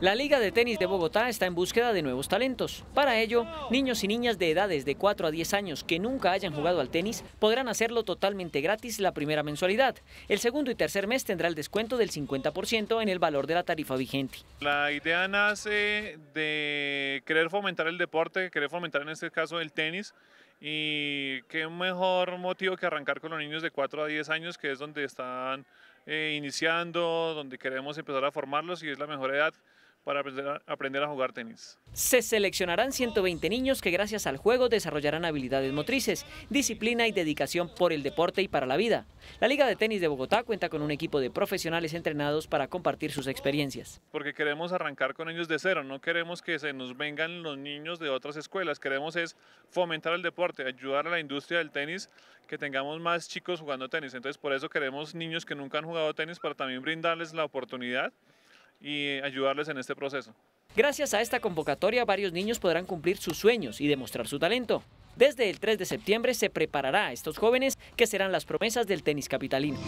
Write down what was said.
La Liga de Tenis de Bogotá está en búsqueda de nuevos talentos. Para ello, niños y niñas de edades de 4 a 10 años que nunca hayan jugado al tenis podrán hacerlo totalmente gratis la primera mensualidad. El segundo y tercer mes tendrá el descuento del 50% en el valor de la tarifa vigente. La idea nace de querer fomentar el deporte, querer fomentar en este caso el tenis y qué mejor motivo que arrancar con los niños de 4 a 10 años que es donde están eh, iniciando, donde queremos empezar a formarlos y es la mejor edad para aprender a, jugar tenis. Se seleccionarán 120 niños que gracias al juego desarrollarán habilidades motrices, disciplina y dedicación por el deporte y para la vida. La Liga de Tenis de Bogotá cuenta con un equipo de profesionales entrenados para compartir sus experiencias. Porque queremos arrancar con ellos de cero, no queremos que se nos vengan los niños de otras escuelas, queremos es fomentar el deporte, ayudar a la industria del tenis, que tengamos más chicos jugando tenis. Entonces por eso queremos niños que nunca han jugado tenis para también brindarles la oportunidad y ayudarles en este proceso. Gracias a esta convocatoria, varios niños podrán cumplir sus sueños y demostrar su talento. Desde el 3 de septiembre se preparará a estos jóvenes que serán las promesas del tenis capitalino.